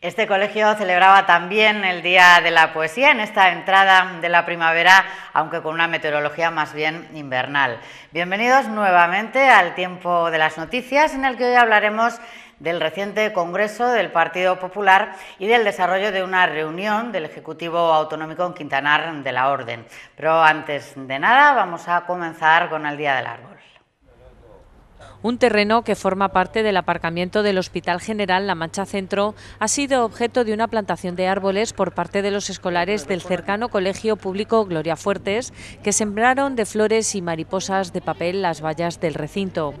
Este colegio celebraba también el Día de la Poesía en esta entrada de la primavera, aunque con una meteorología más bien invernal. Bienvenidos nuevamente al tiempo de las noticias, en el que hoy hablaremos del reciente Congreso del Partido Popular y del desarrollo de una reunión del Ejecutivo Autonómico en Quintanar de la Orden. Pero antes de nada, vamos a comenzar con el Día del Árbol. Un terreno que forma parte del aparcamiento del Hospital General La Mancha Centro ha sido objeto de una plantación de árboles por parte de los escolares del cercano Colegio Público Gloria Fuertes, que sembraron de flores y mariposas de papel las vallas del recinto.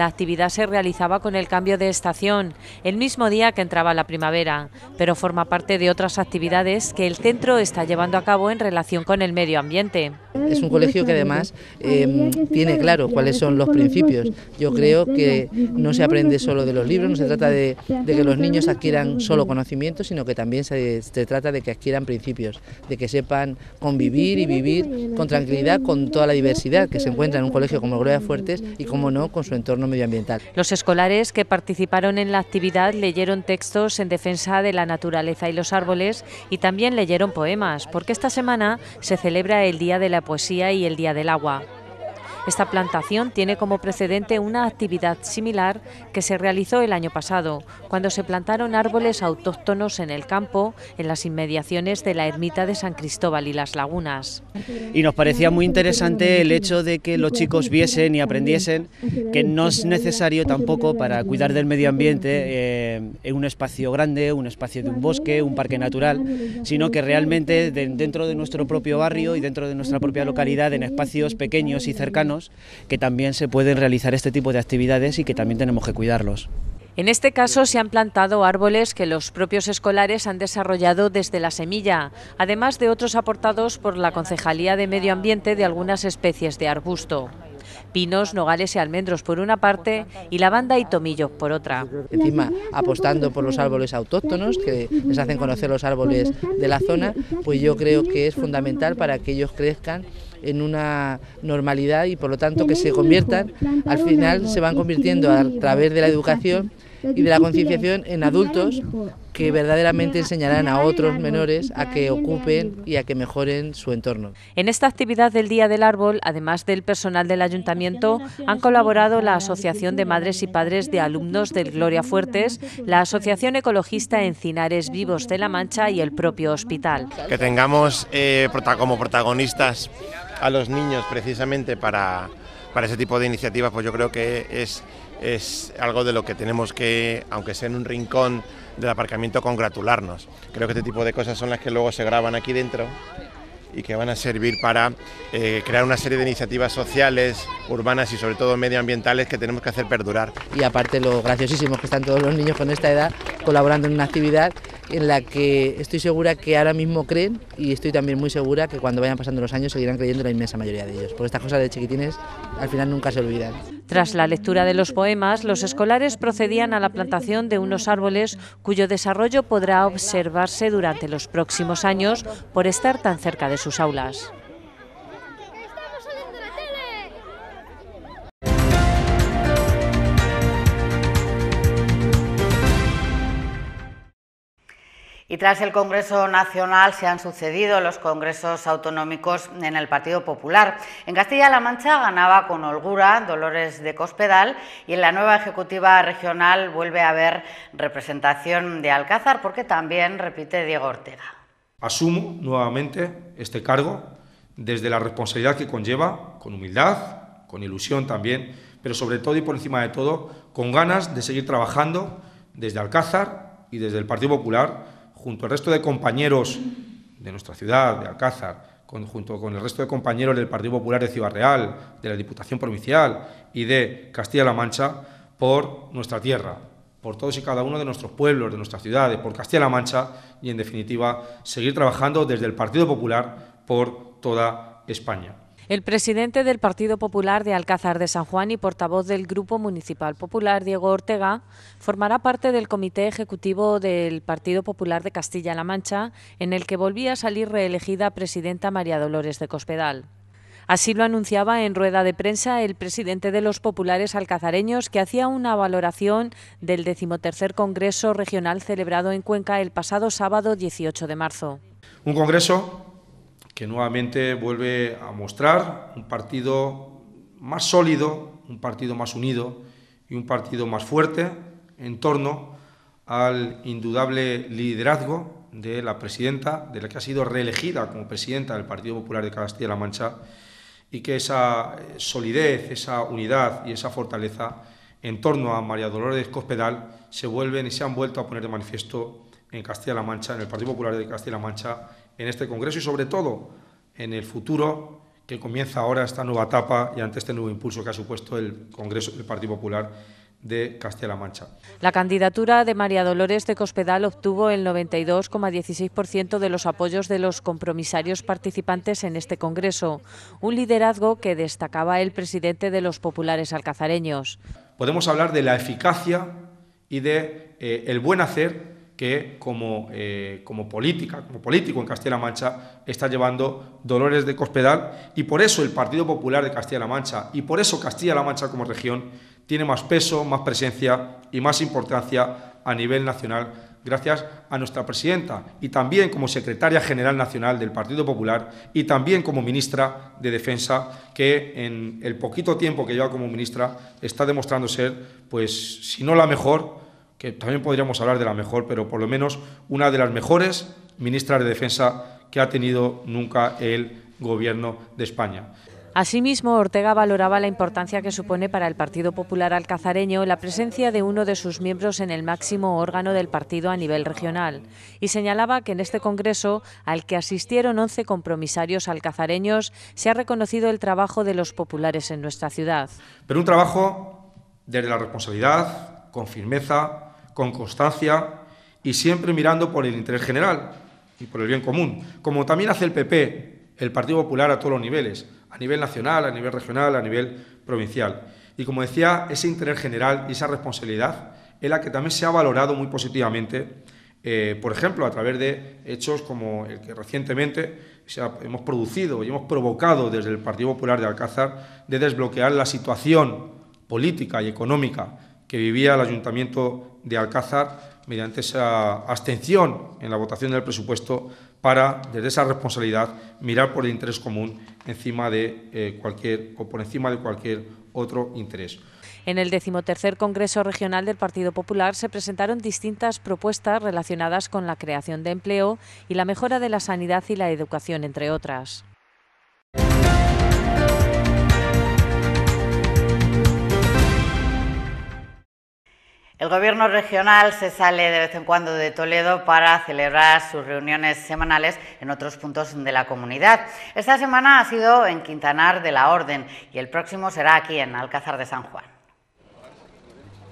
La actividad se realizaba con el cambio de estación, el mismo día que entraba la primavera, pero forma parte de otras actividades que el centro está llevando a cabo en relación con el medio ambiente. Es un colegio que además em, tiene claro cuáles son los principios. Yo creo que no se aprende solo de los libros, no se trata de, que los niños adquieran solo conocimientos, sino que también se, trata de que adquieran principios, de que sepan convivir y vivir con tranquilidad con toda la diversidad que se encuentra en un colegio como el Gloria Fuertes y, como no, con su entorno los escolares que participaron en la actividad leyeron textos en defensa de la naturaleza y los árboles y también leyeron poemas, porque esta semana se celebra el Día de la Poesía y el Día del Agua. Esta plantación tiene como precedente una actividad similar que se realizó el año pasado, cuando se plantaron árboles autóctonos en el campo, en las inmediaciones de la ermita de San Cristóbal y las lagunas. Y nos parecía muy interesante el hecho de que los chicos viesen y aprendiesen que no es necesario tampoco para cuidar del medio ambiente eh, en un espacio grande, un espacio de un bosque, un parque natural, sino que realmente dentro de nuestro propio barrio y dentro de nuestra propia localidad, en espacios pequeños y cercanos, que también se pueden realizar este tipo de actividades y que también tenemos que cuidarlos. En este caso se han plantado árboles que los propios escolares han desarrollado desde la semilla, además de otros aportados por la Concejalía de Medio Ambiente de algunas especies de arbusto pinos, nogales y almendros por una parte y lavanda y tomillo por otra. Encima, apostando por los árboles autóctonos, que les hacen conocer los árboles de la zona, pues yo creo que es fundamental para que ellos crezcan en una normalidad y por lo tanto que se conviertan, al final se van convirtiendo a través de la educación y de la concienciación en adultos que verdaderamente enseñarán a otros menores a que ocupen y a que mejoren su entorno. En esta actividad del Día del Árbol, además del personal del ayuntamiento, han colaborado la Asociación de Madres y Padres de Alumnos del Gloria Fuertes, la Asociación Ecologista Encinares Vivos de la Mancha y el propio hospital. Que tengamos eh, como protagonistas a los niños precisamente para, para ese tipo de iniciativas, pues yo creo que es es algo de lo que tenemos que, aunque sea en un rincón del aparcamiento, congratularnos. Creo que este tipo de cosas son las que luego se graban aquí dentro y que van a servir para eh, crear una serie de iniciativas sociales, urbanas y sobre todo medioambientales que tenemos que hacer perdurar. Y aparte lo graciosísimo que están todos los niños con esta edad colaborando en una actividad en la que estoy segura que ahora mismo creen y estoy también muy segura que cuando vayan pasando los años seguirán creyendo la inmensa mayoría de ellos, porque estas cosas de chiquitines al final nunca se olvidan. Tras la lectura de los poemas, los escolares procedían a la plantación de unos árboles cuyo desarrollo podrá observarse durante los próximos años por estar tan cerca de sus aulas. Y tras el Congreso Nacional se han sucedido los congresos autonómicos en el Partido Popular. En Castilla-La Mancha ganaba con holgura Dolores de Cospedal y en la nueva ejecutiva regional vuelve a haber representación de Alcázar porque también repite Diego Ortega. Asumo nuevamente este cargo desde la responsabilidad que conlleva, con humildad, con ilusión también, pero sobre todo y por encima de todo, con ganas de seguir trabajando desde Alcázar y desde el Partido Popular junto al resto de compañeros de nuestra ciudad, de Alcázar, junto con el resto de compañeros del Partido Popular de Ciudad Real, de la Diputación Provincial y de Castilla-La Mancha, por nuestra tierra, por todos y cada uno de nuestros pueblos, de nuestras ciudades, por Castilla-La Mancha y, en definitiva, seguir trabajando desde el Partido Popular por toda España. El presidente del Partido Popular de Alcázar de San Juan y portavoz del Grupo Municipal Popular, Diego Ortega, formará parte del Comité Ejecutivo del Partido Popular de Castilla-La Mancha, en el que volvía a salir reelegida presidenta María Dolores de Cospedal. Así lo anunciaba en rueda de prensa el presidente de los populares alcazareños, que hacía una valoración del decimotercer Congreso Regional celebrado en Cuenca el pasado sábado 18 de marzo. Un congreso que nuevamente vuelve a mostrar un partido más sólido, un partido más unido y un partido más fuerte en torno al indudable liderazgo de la presidenta, de la que ha sido reelegida como presidenta del Partido Popular de Castilla-La Mancha, y que esa solidez, esa unidad y esa fortaleza en torno a María Dolores Cospedal se vuelven y se han vuelto a poner de manifiesto en Castilla-La Mancha, en el Partido Popular de Castilla-La Mancha, en este Congreso y sobre todo en el futuro que comienza ahora esta nueva etapa y ante este nuevo impulso que ha supuesto el Congreso del Partido Popular de Castilla-La Mancha. La candidatura de María Dolores de Cospedal obtuvo el 92,16% de los apoyos de los compromisarios participantes en este Congreso, un liderazgo que destacaba el presidente de los populares alcazareños. Podemos hablar de la eficacia y de eh, el buen hacer que como, eh, como política, como político en Castilla-La Mancha, está llevando Dolores de Cospedal y por eso el Partido Popular de Castilla-La Mancha y por eso Castilla-La Mancha como región tiene más peso, más presencia y más importancia a nivel nacional gracias a nuestra presidenta y también como secretaria general nacional del Partido Popular y también como ministra de Defensa, que en el poquito tiempo que lleva como ministra está demostrando ser, pues, si no la mejor, que también podríamos hablar de la mejor, pero por lo menos una de las mejores ministras de Defensa que ha tenido nunca el gobierno de España. Asimismo, Ortega valoraba la importancia que supone para el Partido Popular alcazareño la presencia de uno de sus miembros en el máximo órgano del partido a nivel regional y señalaba que en este Congreso, al que asistieron 11 compromisarios alcazareños, se ha reconocido el trabajo de los populares en nuestra ciudad. Pero un trabajo desde la responsabilidad, con firmeza, con constancia y siempre mirando por el interés general y por el bien común, como también hace el PP, el Partido Popular a todos los niveles, a nivel nacional, a nivel regional, a nivel provincial. Y como decía, ese interés general y esa responsabilidad es la que también se ha valorado muy positivamente, eh, por ejemplo, a través de hechos como el que recientemente hemos producido y hemos provocado desde el Partido Popular de Alcázar de desbloquear la situación política y económica que vivía el Ayuntamiento de Alcázar mediante esa abstención en la votación del presupuesto para, desde esa responsabilidad, mirar por el interés común encima de, eh, cualquier, o por encima de cualquier otro interés. En el decimotercer Congreso Regional del Partido Popular se presentaron distintas propuestas relacionadas con la creación de empleo y la mejora de la sanidad y la educación, entre otras. El gobierno regional se sale de vez en cuando de Toledo para celebrar sus reuniones semanales en otros puntos de la comunidad. Esta semana ha sido en Quintanar de la Orden y el próximo será aquí en Alcázar de San Juan.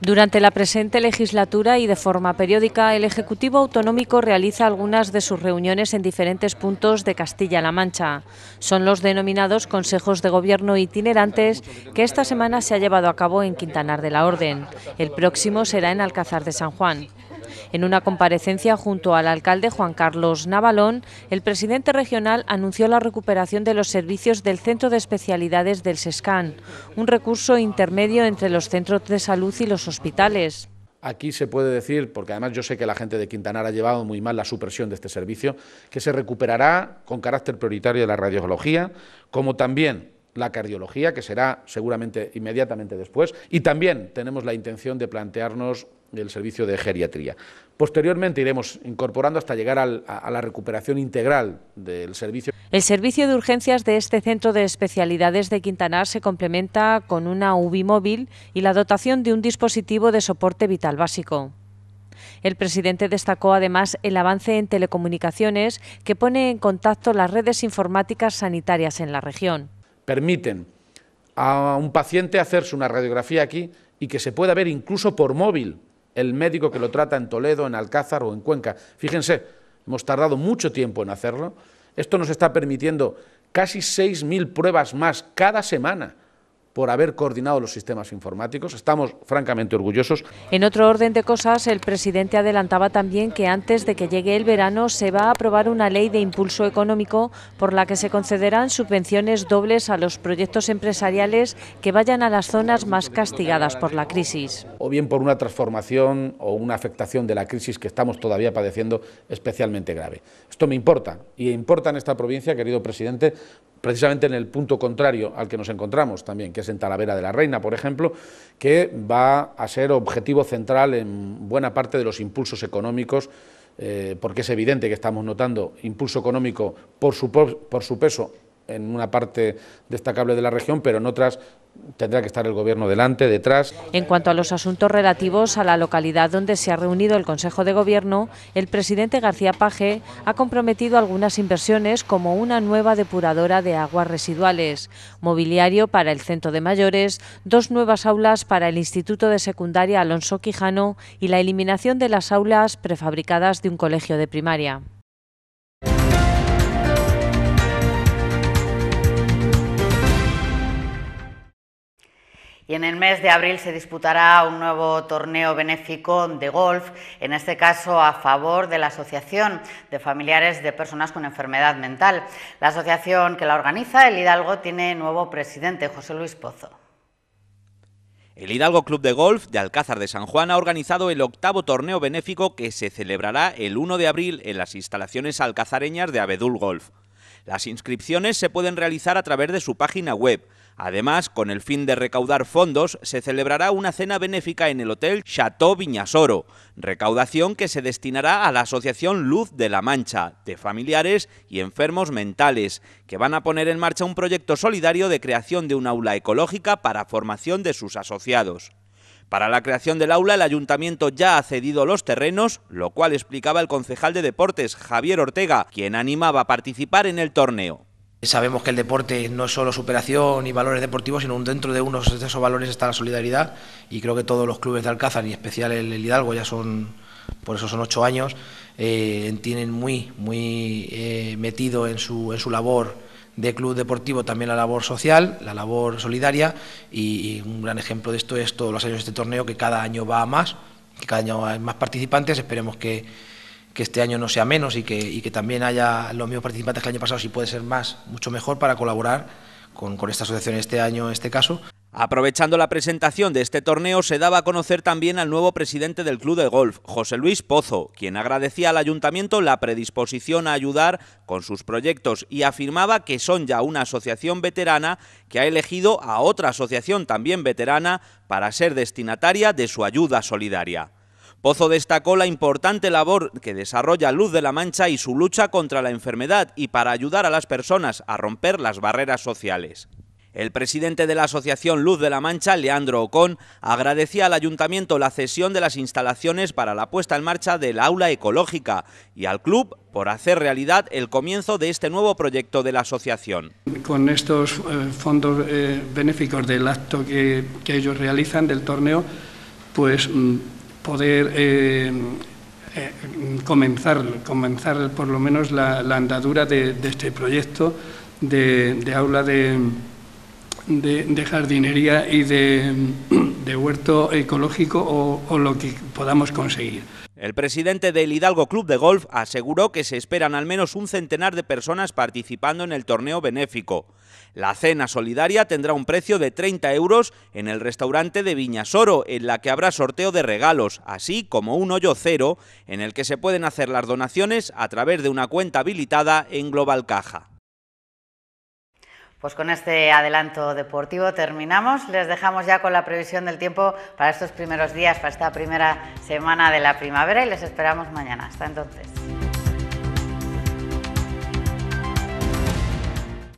Durante la presente legislatura y de forma periódica, el Ejecutivo Autonómico realiza algunas de sus reuniones en diferentes puntos de Castilla-La Mancha. Son los denominados consejos de gobierno itinerantes que esta semana se ha llevado a cabo en Quintanar de la Orden. El próximo será en Alcázar de San Juan. En una comparecencia junto al alcalde Juan Carlos Navalón, el presidente regional anunció la recuperación de los servicios del Centro de Especialidades del SESCAN, un recurso intermedio entre los centros de salud y los hospitales. Aquí se puede decir, porque además yo sé que la gente de Quintanar ha llevado muy mal la supresión de este servicio, que se recuperará con carácter prioritario la radiología, como también la cardiología, que será seguramente inmediatamente después, y también tenemos la intención de plantearnos el servicio de geriatría. Posteriormente iremos incorporando hasta llegar a, la recuperación integral del servicio. El servicio de urgencias de este centro de especialidades de Quintanar se complementa con una UBI móvil y la dotación de un dispositivo de soporte vital básico. El presidente destacó además el avance en telecomunicaciones que pone en contacto las redes informáticas sanitarias en la región. Permiten a un paciente hacerse una radiografía aquí y que se pueda ver incluso por móvil el médico que lo trata en Toledo, en Alcázar o en Cuenca. Fíjense, hemos tardado mucho tiempo en hacerlo. Esto nos está permitiendo casi 6.000 pruebas más cada semana por haber coordinado los sistemas informáticos. Estamos francamente orgullosos. En otro orden de cosas, el presidente adelantaba también que antes de que llegue el verano se va a aprobar una ley de impulso económico por la que se concederán subvenciones dobles a los proyectos empresariales que vayan a las zonas más castigadas por la crisis. O bien por una transformación o una afectación de la crisis que estamos todavía padeciendo especialmente grave. Esto me importa y importa en esta provincia, querido presidente, precisamente en el punto contrario al que nos encontramos también, que es en Talavera de la Reina, por ejemplo, que va a ser objetivo central en buena parte de los impulsos económicos, eh, porque es evidente que estamos notando impulso económico por su peso en una parte destacable de la región, pero en otras Tendrá que estar el Gobierno delante, detrás. En cuanto a los asuntos relativos a la localidad donde se ha reunido el Consejo de Gobierno, el presidente García Page ha comprometido algunas inversiones como una nueva depuradora de aguas residuales, mobiliario para el centro de mayores, dos nuevas aulas para el Instituto de Secundaria Alonso Quijano y la eliminación de las aulas prefabricadas de un colegio de primaria. Y en el mes de abril se disputará un nuevo torneo benéfico de golf, en este caso a favor de la Asociación de Familiares de Personas con Enfermedad Mental. La asociación que la organiza, el Hidalgo, tiene nuevo presidente, José Luis Pozo. El Hidalgo Club de Golf de Alcázar de San Juan ha organizado el octavo torneo benéfico que se celebrará el 1 de abril en las instalaciones alcazareñas de Abedul Golf. Las inscripciones se pueden realizar a través de su página web. Además, con el fin de recaudar fondos, se celebrará una cena benéfica en el Hotel Chateau Viñasoro, recaudación que se destinará a la Asociación Luz de la Mancha, de familiares y enfermos mentales, que van a poner en marcha un proyecto solidario de creación de un aula ecológica para formación de sus asociados. Para la creación del aula, el ayuntamiento ya ha cedido los terrenos, lo cual explicaba el concejal de deportes, Javier Ortega, quien animaba a participar en el torneo. Sabemos que el deporte no es solo superación y valores deportivos, sino dentro de unos de esos valores está la solidaridad y creo que todos los clubes de Alcázar y especial el, Hidalgo ya son, por eso son ocho años, eh, tienen muy, muy eh, metido en su, en su labor de Club Deportivo también la labor social, la labor solidaria y, un gran ejemplo de esto es todos los años de este torneo que cada año va a más, que cada año hay más participantes, esperemos que, este año no sea menos y que, que, también haya los mismos participantes que el año pasado, si puede ser más, mucho mejor para colaborar con, con esta asociación este año, en este caso. Aprovechando la presentación de este torneo, se daba a conocer también al nuevo presidente del club de golf, José Luis Pozo, quien agradecía al ayuntamiento la predisposición a ayudar con sus proyectos y afirmaba que son ya una asociación veterana que ha elegido a otra asociación también veterana para ser destinataria de su ayuda solidaria. Pozo destacó la importante labor que desarrolla Luz de la Mancha y su lucha contra la enfermedad y para ayudar a las personas a romper las barreras sociales. El presidente de la Asociación Luz de la Mancha, Leandro Ocón, agradecía al ayuntamiento la cesión de las instalaciones para la puesta en marcha del aula ecológica y al club por hacer realidad el comienzo de este nuevo proyecto de la asociación. Con estos eh, fondos eh, benéficos del acto que, ellos realizan, del torneo, pues mm, poder eh, comenzar, comenzar por lo menos la, andadura de, este proyecto de aula de de, jardinería y de, huerto ecológico o, o lo que podamos conseguir. El presidente del Hidalgo Club de Golf aseguró que se esperan al menos un centenar de personas participando en el torneo benéfico. La cena solidaria tendrá un precio de 30 euros en el restaurante de Viñasoro, en la que habrá sorteo de regalos, así como un hoyo cero en el que se pueden hacer las donaciones a través de una cuenta habilitada en Global Caja. Pues con este adelanto deportivo terminamos. Les dejamos ya con la previsión del tiempo para estos primeros días, para esta primera semana de la primavera y les esperamos mañana. Hasta entonces.